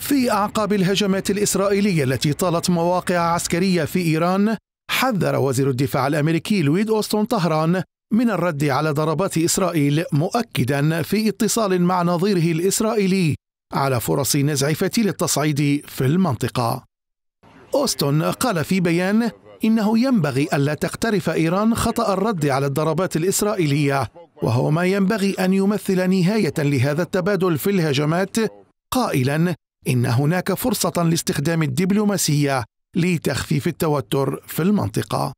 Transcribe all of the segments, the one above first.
في أعقاب الهجمات الإسرائيلية التي طالت مواقع عسكرية في إيران حذر وزير الدفاع الأمريكي لويد أوستون طهران من الرد على ضربات إسرائيل مؤكدا في اتصال مع نظيره الإسرائيلي على فرص نزع فتيل التصعيد في المنطقة أوستون قال في بيان إنه ينبغي ألا تقترف إيران خطأ الرد على الضربات الإسرائيلية وهو ما ينبغي أن يمثل نهاية لهذا التبادل في الهجمات قائلا ان هناك فرصه لاستخدام الدبلوماسيه لتخفيف التوتر في المنطقه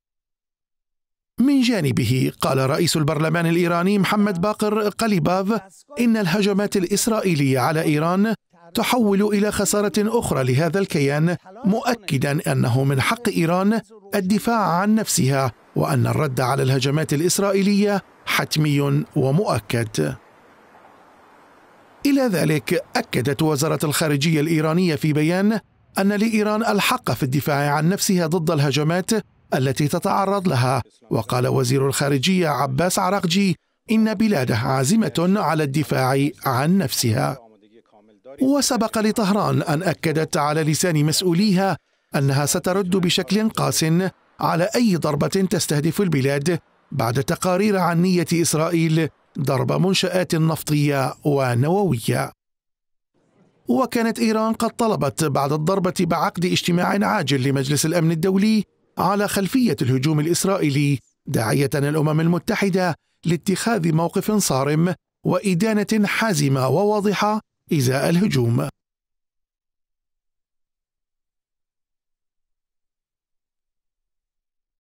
من جانبه قال رئيس البرلمان الايراني محمد باقر قليباف ان الهجمات الاسرائيليه على ايران تحول الى خساره اخرى لهذا الكيان مؤكدا انه من حق ايران الدفاع عن نفسها وان الرد على الهجمات الاسرائيليه حتمي ومؤكد إلى ذلك أكدت وزارة الخارجية الإيرانية في بيان أن لإيران الحق في الدفاع عن نفسها ضد الهجمات التي تتعرض لها وقال وزير الخارجية عباس عراقجي إن بلاده عازمة على الدفاع عن نفسها وسبق لطهران أن أكدت على لسان مسؤوليها أنها سترد بشكل قاس على أي ضربة تستهدف البلاد بعد تقارير عن نية إسرائيل ضرب منشآت نفطية ونووية وكانت إيران قد طلبت بعد الضربة بعقد اجتماع عاجل لمجلس الأمن الدولي على خلفية الهجوم الإسرائيلي داعية الأمم المتحدة لاتخاذ موقف صارم وإدانة حازمة وواضحة إزاء الهجوم